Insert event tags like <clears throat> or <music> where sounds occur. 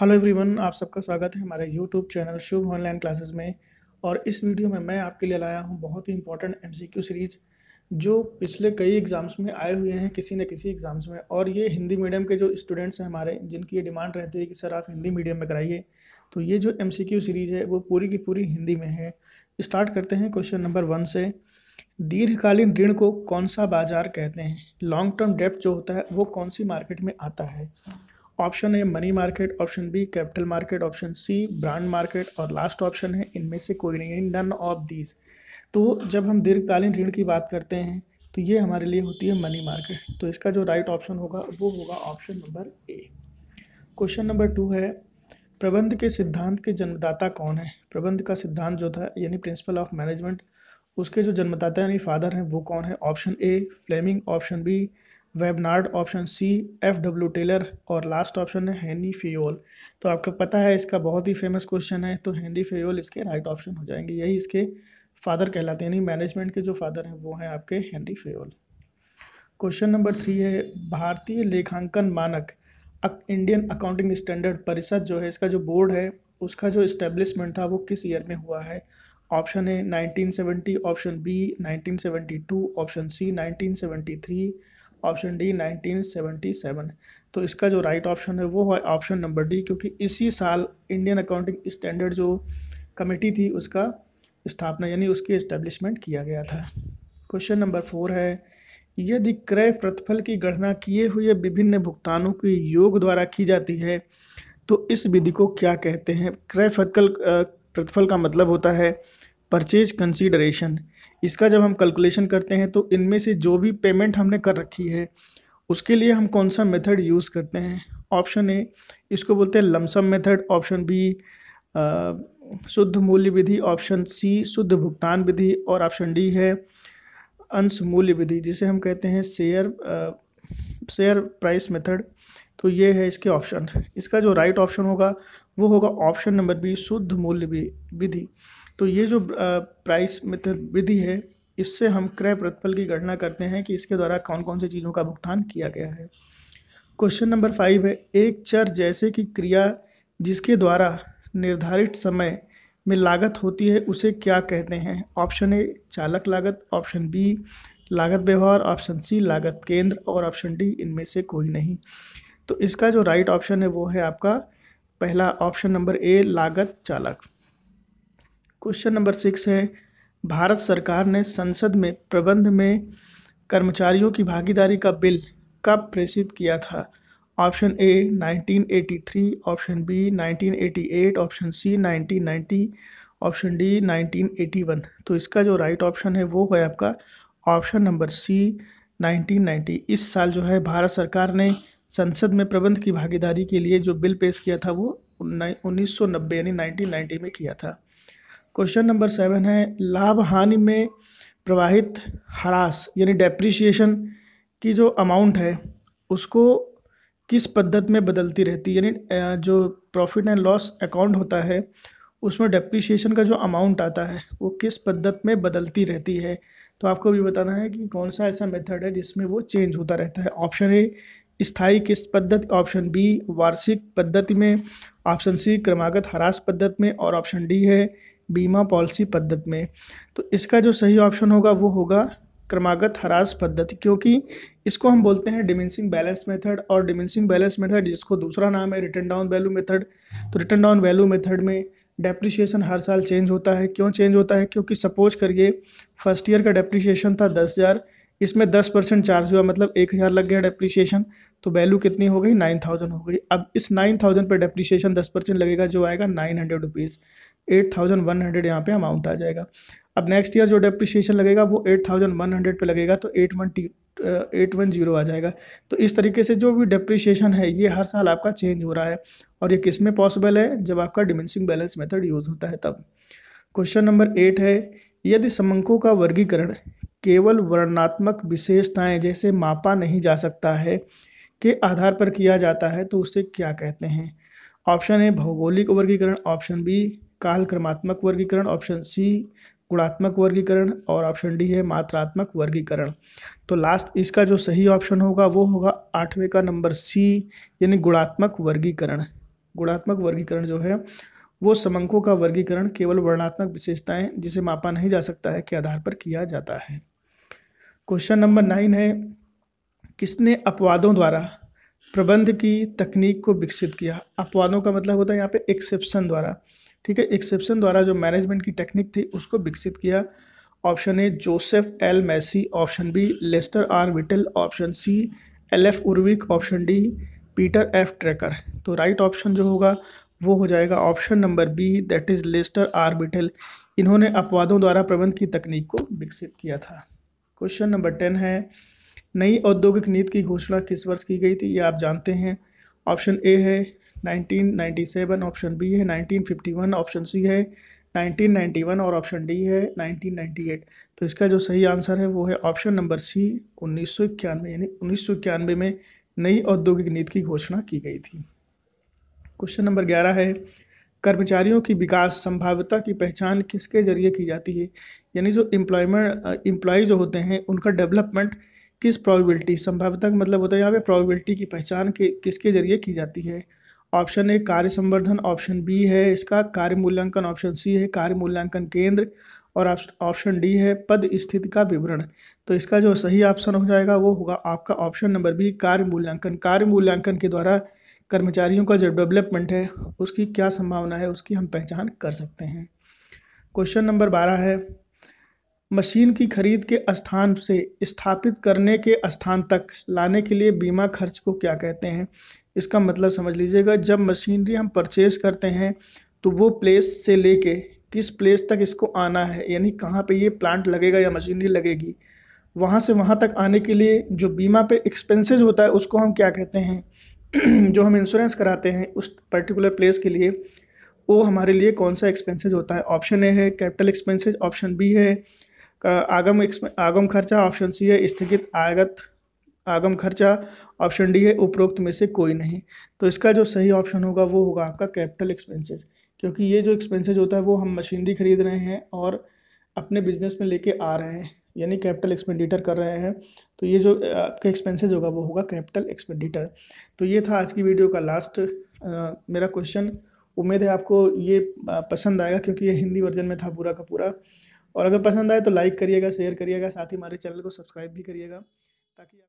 hello everyone आप सबका स्वागत है हमारे YouTube channel Shubh online classes में और इस वीडियो में मैं आपके लिए लाया हूँ बहुत ही इंपॉर्टेंट एमसीक्यू सीरीज़ जो पिछले कई एग्ज़ाम्स में आए हुए हैं किसी न किसी एग्ज़ाम्स में और ये हिंदी मीडियम के जो स्टूडेंट्स हैं हमारे जिनकी ये डिमांड रहती है कि सर आप हिंदी मीडियम में कराइए तो ये जो एम सीरीज़ है वो पूरी की पूरी हिंदी में है स्टार्ट करते हैं क्वेश्चन नंबर वन से दीर्घकालीन ऋण को कौन सा बाजार कहते हैं लॉन्ग टर्म डेप्ट जो होता है वो कौन सी मार्केट में आता है ऑप्शन है money market option B capital market option C brand market और लास्ट ऑप्शन है इनमें से कोई नहीं है नन ऑफ दीज तो जब हम दीर्घकालीन ऋण की बात करते हैं तो ये हमारे लिए होती है मनी मार्केट तो इसका जो राइट ऑप्शन होगा वो होगा option number A question number two है प्रबंध के सिद्धांत के जन्मदाता कौन है प्रबंध का सिद्धांत जो था यानी प्रिंसिपल ऑफ मैनेजमेंट उसके जो जन्मदाता यानी फादर हैं वो कौन है option A Fleming option B वेबनार्ड option C F W Taylor और लास्ट ऑप्शन है हैनी फेयोल तो आपको पता है इसका बहुत ही फेमस क्वेश्चन है तो हैनी फेयोल इसके राइट ऑप्शन हो जाएंगे यही इसके फादर कहलाते हैं यानी मैनेजमेंट के जो फादर हैं वो हैं आपके Henri Fayol question number three है भारतीय लेखांकन मानक इंडियन अकाउंटिंग स्टैंडर्ड परिषद जो है इसका जो बोर्ड है उसका जो इस्टेब्लिशमेंट था वो किस ईयर में हुआ है option A 1970 option B 1972 option C 1973 option D 1977 तो इसका जो राइट ऑप्शन है वो है ऑप्शन नंबर डी क्योंकि इसी साल इंडियन अकाउंटिंग स्टैंडर्ड जो कमेटी थी उसका स्थापना यानी उसकी इस्टेब्लिशमेंट किया गया था क्वेश्चन नंबर फोर है यदि क्रय प्रतिफल की गणना किए हुए विभिन्न भुगतानों के योग द्वारा की जाती है तो इस विधि को क्या कहते हैं क्रय प्रतिफल प्रतिफल का मतलब होता है परचेज कंसीडरेशन इसका जब हम कैलकुलेशन करते हैं तो इनमें से जो भी पेमेंट हमने कर रखी है उसके लिए हम कौन सा मेथड यूज़ करते हैं ऑप्शन ए इसको बोलते हैं लमसम मेथड ऑप्शन बी शुद्ध मूल्य विधि ऑप्शन सी शुद्ध भुगतान विधि और ऑप्शन डी है अंश मूल्य विधि जिसे हम कहते हैं शेयर शेयर प्राइस मेथड तो ये है इसके ऑप्शन इसका जो राइट ऑप्शन होगा वो होगा ऑप्शन नंबर बी शुद्ध मूल्य विधि तो ये जो प्राइस मेथड विधि है इससे हम क्रय प्रतिफल की गणना करते हैं कि इसके द्वारा कौन कौन सी चीज़ों का भुगतान किया गया है क्वेश्चन नंबर फाइव है एक चर जैसे कि क्रिया जिसके द्वारा निर्धारित समय में लागत होती है उसे क्या कहते हैं ऑप्शन ए चालक लागत ऑप्शन बी लागत व्यवहार ऑप्शन सी लागत केंद्र और ऑप्शन डी इनमें से कोई नहीं तो इसका जो राइट ऑप्शन है वो है आपका पहला ऑप्शन नंबर ए लागत चालक क्वेश्चन नंबर सिक्स है भारत सरकार ने संसद में प्रबंध में कर्मचारियों की भागीदारी का बिल कब प्रेषित किया था option A 1983 option B 1988 option C 1990 option D 1981 तो इसका जो राइट ऑप्शन है वो है आपका ऑप्शन नंबर सी 1990 इस साल जो है भारत सरकार ने संसद में प्रबंध की भागीदारी के लिए जो बिल पेश किया था वो उन्नीस सौ नब्बे यानी नाइनटीन नाइन्टी में किया था क्वेश्चन नंबर सेवन है लाभ हानि में प्रवाहित हरास यानी डेप्रिशिएशन की जो अमाउंट है उसको किस पद्धति में बदलती रहती है यानी जो प्रॉफिट एंड लॉस अकाउंट होता है उसमें डेप्रीशिएशन का जो अमाउंट आता है वो किस पद्धति में बदलती रहती है तो आपको भी बताना है कि कौन सा ऐसा मेथड है जिसमें वो चेंज होता रहता है ऑप्शन ए स्थाई किस्त पद्धति ऑप्शन बी वार्षिक पद्धति में ऑप्शन सी क्रमागत हरास पद्धति में और ऑप्शन डी है बीमा पॉलिसी पद्धति में तो इसका जो सही ऑप्शन होगा वो होगा क्रमागत हरास पद्धति क्योंकि इसको हम बोलते हैं डिमिनसिंग बैलेंस मेथड और डिमिनसिंग बैलेंस मेथड जिसको दूसरा नाम है रिटर्न डाउन वैल्यू मेथड तो रिटर्न डाउन वैल्यू मेथड में डेप्रीशिएशन हर साल चेंज होता है क्यों चेंज होता है क्योंकि सपोज करिए फर्स्ट ईयर का डेप्रिसिएशन था दस हज़ार इसमें दस परसेंट चार्ज हुआ मतलब एक हज़ार लग गया डेप्रिशिएशन तो वैल्यू कितनी हो गई नाइन थाउजेंड हो गई अब इस नाइन थाउजेंड पर डेप्रीशिएशन दस परसेंट लगेगा जो आएगा nine hundred rupees eight thousand one hundred यहाँ पे अमाउंट आ जाएगा अब नेक्स्ट ईयर जो डेप्रिसिएशन लगेगा वो एट थाउजेंड वन हंड्रेड पर लगेगा तो एट वन टी एट वन जीरो आ जाएगा तो इस तरीके से जो भी डेप्रिसिएशन है ये हर साल आपका चेंज हो रहा है और ये किस में पॉसिबल है जब आपका डिमेंसिंग बैलेंस मेथड यूज़ होता है तब क्वेश्चन नंबर एट है यदि समंकों का वर्गीकरण केवल वर्णात्मक विशेषताएं जैसे मापा नहीं जा सकता है के आधार पर किया जाता है तो उसे क्या कहते हैं ऑप्शन ए भौगोलिक वर्गीकरण ऑप्शन बी कालक्रमात्मक वर्गीकरण ऑप्शन सी गुणात्मक वर्गीकरण और ऑप्शन डी है मात्रात्मक वर्गीकरण तो लास्ट इसका जो सही ऑप्शन होगा वो होगा आठवें का नंबर सी यानी गुणात्मक वर्गीकरण गुणात्मक वर्गीकरण जो है वो समंकों का वर्गीकरण केवल वर्णात्मक विशेषताएं जिसे मापा नहीं जा सकता है के आधार पर किया जाता है क्वेश्चन नंबर नाइन है किसने अपवादों द्वारा प्रबंध की तकनीक को विकसित किया अपवादों का मतलब होता है यहाँ पे एक्सेप्शन द्वारा ठीक है एक्सेप्शन द्वारा जो मैनेजमेंट की टेक्निक थी उसको विकसित किया option A Joseph L Massie option B Lester R Bittel option C L F Urwick option D Peter F Drucker तो राइट ऑप्शन जो होगा वो हो जाएगा option number B that is Lester R Bittel इन्होंने अपवादों द्वारा प्रबंध की तकनीक को विकसित किया था क्वेश्चन नंबर टेन है नई औद्योगिक नीति की घोषणा किस वर्ष की गई थी ये आप जानते हैं ऑप्शन ए है 1997 ऑप्शन बी है 1951 ऑप्शन सी है 1991 और ऑप्शन डी है 1998 तो इसका जो सही आंसर है वो है ऑप्शन नंबर सी उन्नीस सौ इक्यानवे यानी उन्नीस सौ इक्यानवे में नई औद्योगिक नीति की घोषणा की गई थी क्वेश्चन नंबर ग्यारह है कर्मचारियों की विकास संभाव्यता की पहचान किसके जरिए की जाती है यानी जो इम्प्लॉयमेंट इम्प्लॉय uh, जो होते हैं उनका डेवलपमेंट किस प्रोबेबिलिटी संभाव्यता का मतलब होता है यहाँ पे प्रोबेबिलिटी की पहचान के किसके जरिए की जाती है ऑप्शन ए कार्य संवर्धन ऑप्शन बी है इसका कार्य मूल्यांकन ऑप्शन सी है कार्य मूल्यांकन केंद्र और ऑप्शन डी है पद स्थिति का विवरण तो इसका जो सही ऑप्शन हो जाएगा वो होगा आपका ऑप्शन नंबर बी कार्य मूल्यांकन कार्य मूल्यांकन के द्वारा कर्मचारियों का जो डेवलपमेंट है उसकी क्या संभावना है उसकी हम पहचान कर सकते हैं क्वेश्चन नंबर बारह है मशीन की खरीद के स्थान से स्थापित करने के स्थान तक लाने के लिए बीमा खर्च को क्या कहते हैं इसका मतलब समझ लीजिएगा जब मशीनरी हम परचेज करते हैं तो वो प्लेस से लेके किस प्लेस तक इसको आना है यानी कहाँ पे ये प्लांट लगेगा या मशीनरी लगेगी वहाँ से वहाँ तक आने के लिए जो बीमा पे एक्सपेंसेस होता है उसको हम क्या कहते हैं <clears throat> जो हम इंश्योरेंस कराते हैं उस पर्टिकुलर प्लेस के लिए वो हमारे लिए कौन सा एक्सपेंसेस होता है ऑप्शन ए है कैपिटल एक्सपेंसेस ऑप्शन बी है आगम आगम खर्चा ऑप्शन सी है स्थगित आगत आगम खर्चा ऑप्शन डी है उपरोक्त में से कोई नहीं तो इसका जो सही ऑप्शन होगा वो होगा आपका कैपिटल एक्सपेंसेस क्योंकि ये जो एक्सपेंसेज होता है वो हम मशीनरी खरीद रहे हैं और अपने बिजनेस में लेके आ रहे हैं यानी कैपिटल एक्सपेंडिटर कर रहे हैं तो ये जो आपका एक्सपेंसेज होगा वो होगा कैपिटल एक्सपेंडिटर तो ये था आज की वीडियो का लास्ट आ, मेरा क्वेश्चन उम्मीद है आपको ये पसंद आएगा क्योंकि ये हिंदी वर्जन में था पूरा का पूरा और अगर पसंद आए तो लाइक करिएगा शेयर करिएगा साथ ही हमारे चैनल को सब्सक्राइब भी करिएगा ताकि